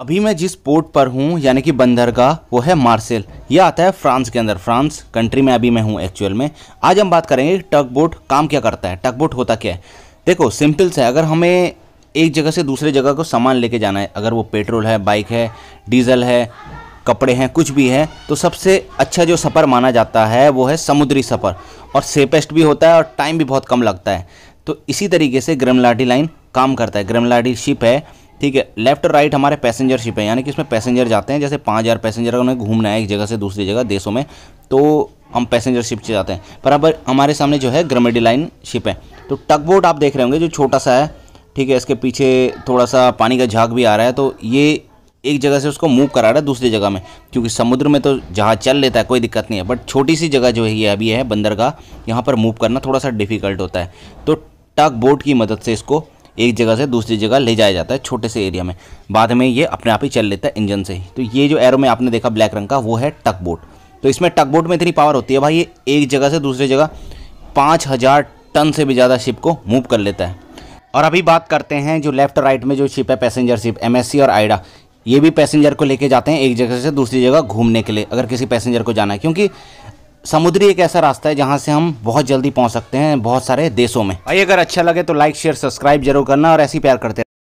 अभी मैं जिस पोर्ट पर हूँ यानी कि बंदरगाह वो है मार्सेल यह आता है फ्रांस के अंदर फ्रांस कंट्री में अभी मैं हूँ एक्चुअल में आज हम बात करेंगे टक बोट काम क्या करता है टक बोट होता क्या है देखो सिंपल से अगर हमें एक जगह से दूसरे जगह को सामान लेके जाना है अगर वो पेट्रोल है बाइक है डीजल है कपड़े हैं कुछ भी है तो सबसे अच्छा जो सफ़र माना जाता है वो है समुद्री सफ़र और सेफेस्ट भी होता है और टाइम भी बहुत कम लगता है तो इसी तरीके से ग्रमलाडी लाइन काम करता है ग्रमलाडी शिप है ठीक है लेफ्ट राइट हमारे पैसेंजर शिप है यानी कि इसमें पैसेंजर जाते हैं जैसे पाँच हज़ार पैसेंजर उन्हें घूमना है एक जगह से दूसरी जगह देशों में तो हम पैसेंजर शिप से जाते हैं पर अब हमारे सामने जो है ग्रमेडी लाइन शिप है तो टक बोट आप देख रहे होंगे जो छोटा सा है ठीक है इसके पीछे थोड़ा सा पानी का झाग भी आ रहा है तो ये एक जगह से उसको मूव करा रहा है दूसरी जगह में क्योंकि समुद्र में तो जहाज़ चल लेता है कोई दिक्कत नहीं है बट छोटी सी जगह जो है ये अभी है बंदरगाह यहाँ पर मूव करना थोड़ा सा डिफ़िकल्ट होता है तो टक बोट की मदद से इसको एक जगह से दूसरी जगह ले जाया जाता है छोटे से एरिया में बाद में ये अपने आप ही चल लेता है इंजन से ही तो ये जो एरो में आपने देखा ब्लैक रंग का वो है टक बोट तो इसमें टक बोट में इतनी पावर होती है भाई ये एक जगह से दूसरी जगह पाँच हज़ार टन से भी ज़्यादा शिप को मूव कर लेता है और अभी बात करते हैं जो लेफ्ट राइट में जो शिप है पैसेंजर शिप एमएससी और आइडा ये भी पैसेंजर को लेके जाते हैं एक जगह से दूसरी जगह घूमने के लिए अगर किसी पैसेंजर को जाना है क्योंकि समुद्री एक ऐसा रास्ता है जहाँ से हम बहुत जल्दी पहुँच सकते हैं बहुत सारे देशों में भाई अगर अच्छा लगे तो लाइक शेयर सब्सक्राइब जरूर करना और ऐसी प्यार करते